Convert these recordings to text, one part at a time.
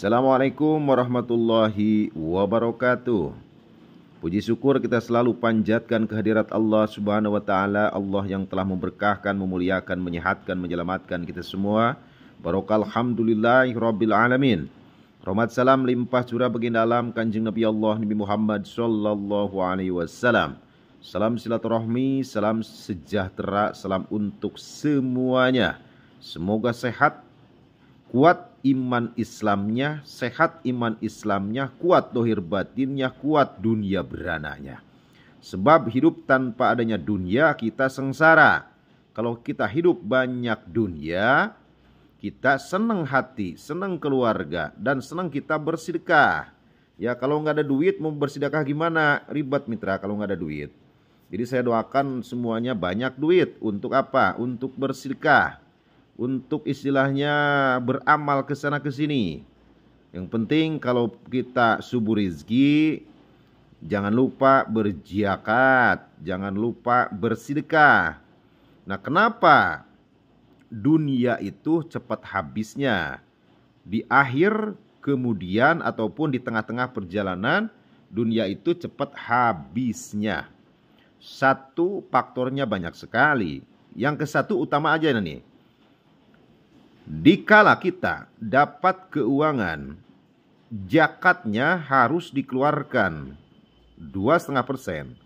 Assalamualaikum warahmatullahi wabarakatuh. Puji syukur kita selalu panjatkan kehadirat Allah Subhanahu wa taala, Allah yang telah memberkahkan, memuliakan, menyehatkan, menyelamatkan kita semua. Barokal hamdulillahi rabbil alamin. Rahmat salam limpah curah baginda alam Kanjeng Nabi Allah Nabi Muhammad sallallahu alaihi wasallam. Salam silaturahmi, salam sejahtera, salam untuk semuanya. Semoga sehat, kuat iman Islamnya, sehat iman Islamnya, kuat dohir batinnya, kuat dunia berananya. Sebab hidup tanpa adanya dunia kita sengsara. Kalau kita hidup banyak dunia, kita senang hati, senang keluarga, dan senang kita bersedekah. Ya kalau nggak ada duit mau bersedekah gimana? Ribet mitra kalau nggak ada duit. Jadi saya doakan semuanya banyak duit. Untuk apa? Untuk bersedekah untuk istilahnya beramal ke sana ke sini. Yang penting kalau kita subuh rizki jangan lupa berjiakat, jangan lupa bersedekah. Nah, kenapa dunia itu cepat habisnya? Di akhir kemudian ataupun di tengah-tengah perjalanan dunia itu cepat habisnya. Satu faktornya banyak sekali. Yang ke satu utama aja nih Dikala kita dapat keuangan, jakatnya harus dikeluarkan 2,5 persen.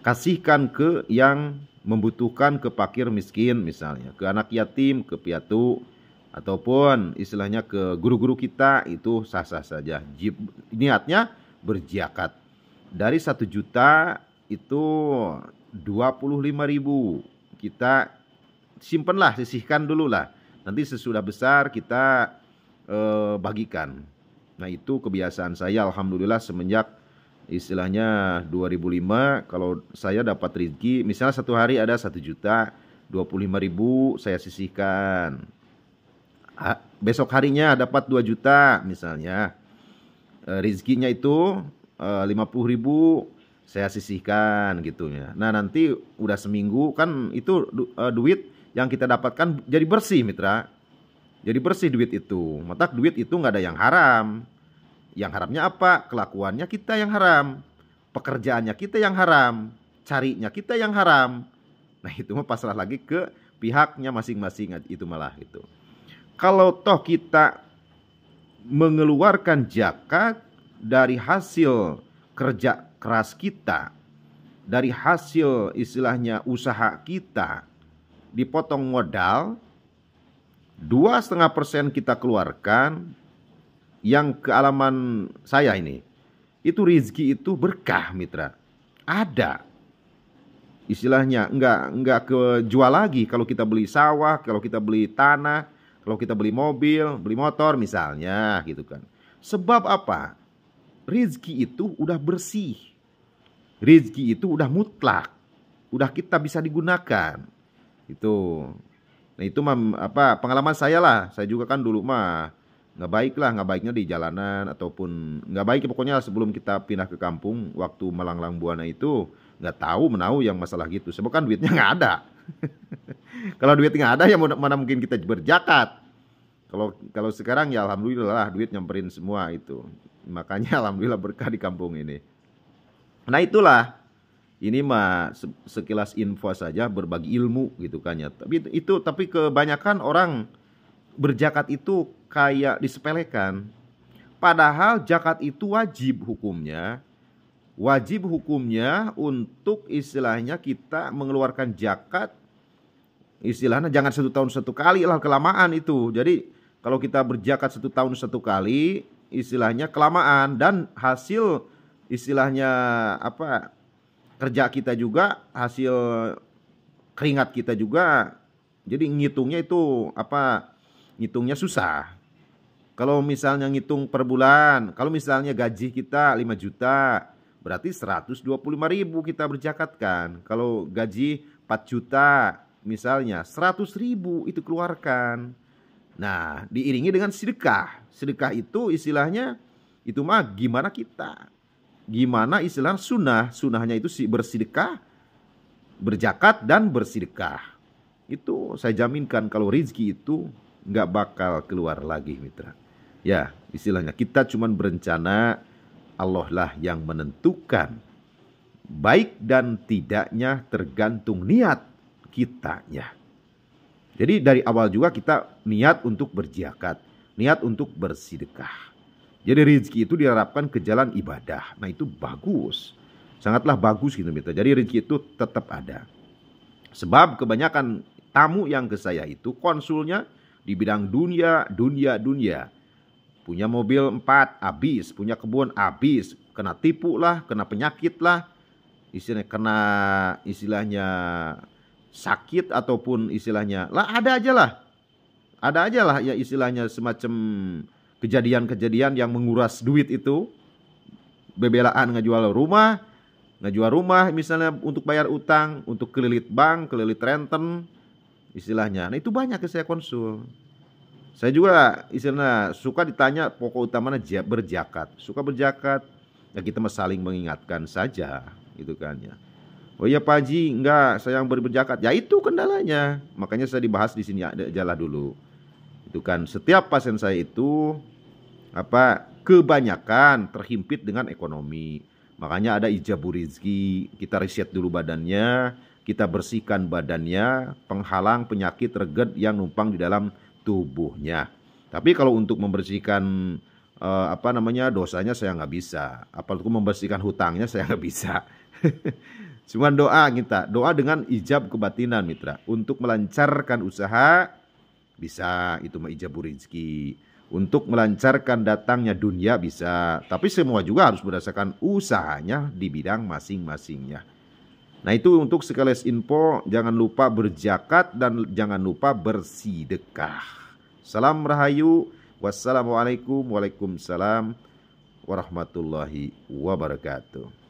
Kasihkan ke yang membutuhkan ke parkir miskin misalnya, ke anak yatim, ke piatu, ataupun istilahnya ke guru-guru kita itu sah-sah saja. Niatnya berjakat. Dari satu juta itu 25 ribu kita simpenlah, sisihkan dulu lah. Nanti sesudah besar kita eh, bagikan. Nah itu kebiasaan saya Alhamdulillah semenjak istilahnya 2005 kalau saya dapat rezeki misalnya satu hari ada satu juta 25 ribu saya sisihkan besok harinya dapat 2 juta misalnya e, eh, rezekinya itu e, eh, 50 ribu saya sisihkan gitu ya nah nanti udah seminggu kan itu du, e, duit yang kita dapatkan jadi bersih mitra jadi bersih duit itu mata duit itu nggak ada yang haram yang haramnya apa kelakuannya kita yang haram pekerjaannya kita yang haram carinya kita yang haram nah itu mah pasrah lagi ke pihaknya masing-masing itu malah itu kalau toh kita mengeluarkan jakat dari hasil kerja keras kita dari hasil istilahnya usaha kita dipotong modal, dua setengah persen kita keluarkan, yang kealaman saya ini, itu rizki itu berkah mitra. Ada. Istilahnya enggak enggak kejual lagi kalau kita beli sawah, kalau kita beli tanah, kalau kita beli mobil, beli motor misalnya gitu kan. Sebab apa? Rizki itu udah bersih. Rizki itu udah mutlak. Udah kita bisa digunakan itu nah itu mah apa pengalaman saya lah saya juga kan dulu mah nggak baik lah nggak baiknya di jalanan ataupun nggak baik ya, pokoknya sebelum kita pindah ke kampung waktu melanglang buana itu nggak tahu menau yang masalah gitu sebab kan duitnya nggak ada kalau duit nggak ada ya mana mungkin kita berjakat kalau kalau sekarang ya alhamdulillah lah duit nyamperin semua itu makanya alhamdulillah berkah di kampung ini nah itulah ini mah sekilas info saja berbagi ilmu gitu kan ya. Tapi itu tapi kebanyakan orang berjakat itu kayak disepelekan. Padahal jakat itu wajib hukumnya. Wajib hukumnya untuk istilahnya kita mengeluarkan jakat istilahnya jangan satu tahun satu kali lah kelamaan itu. Jadi kalau kita berjakat satu tahun satu kali istilahnya kelamaan dan hasil istilahnya apa kerja kita juga hasil keringat kita juga jadi ngitungnya itu apa ngitungnya susah kalau misalnya ngitung per bulan kalau misalnya gaji kita 5 juta berarti 125 ribu kita berjakatkan kalau gaji 4 juta misalnya 100 ribu itu keluarkan nah diiringi dengan sedekah sedekah itu istilahnya itu mah gimana kita Gimana istilah sunnah? Sunnahnya itu bersedekah, berjakat dan bersedekah. Itu saya jaminkan kalau rizki itu nggak bakal keluar lagi mitra. Ya istilahnya kita cuman berencana Allah lah yang menentukan baik dan tidaknya tergantung niat kitanya. Jadi dari awal juga kita niat untuk berjakat niat untuk bersedekah. Jadi rezeki itu diharapkan ke jalan ibadah. Nah itu bagus. Sangatlah bagus gitu mita. Jadi rezeki itu tetap ada. Sebab kebanyakan tamu yang ke saya itu konsulnya di bidang dunia, dunia, dunia. Punya mobil empat, habis. Punya kebun, habis. Kena tipu lah, kena penyakit lah. Istilahnya kena istilahnya sakit ataupun istilahnya lah ada aja lah. Ada aja lah ya istilahnya semacam kejadian-kejadian yang menguras duit itu bebelaan ngejual rumah ngejual rumah misalnya untuk bayar utang untuk kelilit bank kelilit renten istilahnya nah itu banyak yang saya konsul saya juga istilahnya suka ditanya pokok utamanya berjakat suka berjakat ya kita saling mengingatkan saja gitu kan ya Oh iya Pak Haji, enggak, saya yang berjakat. Ya itu kendalanya. Makanya saya dibahas di sini ya, jalan dulu. Itu kan setiap pasien saya itu apa kebanyakan terhimpit dengan ekonomi. Makanya ada ijabu rizki, kita riset dulu badannya, kita bersihkan badannya, penghalang penyakit reget yang numpang di dalam tubuhnya. Tapi kalau untuk membersihkan eh, apa namanya dosanya saya nggak bisa, apalagi membersihkan hutangnya saya nggak bisa. Cuman doa kita, doa dengan ijab kebatinan mitra untuk melancarkan usaha bisa, itu mah rezeki Untuk melancarkan datangnya dunia bisa, tapi semua juga harus berdasarkan usahanya di bidang masing-masingnya. Nah itu untuk sekelas info, jangan lupa berjakat dan jangan lupa bersidekah. Salam rahayu, wassalamualaikum, waalaikumsalam, warahmatullahi wabarakatuh.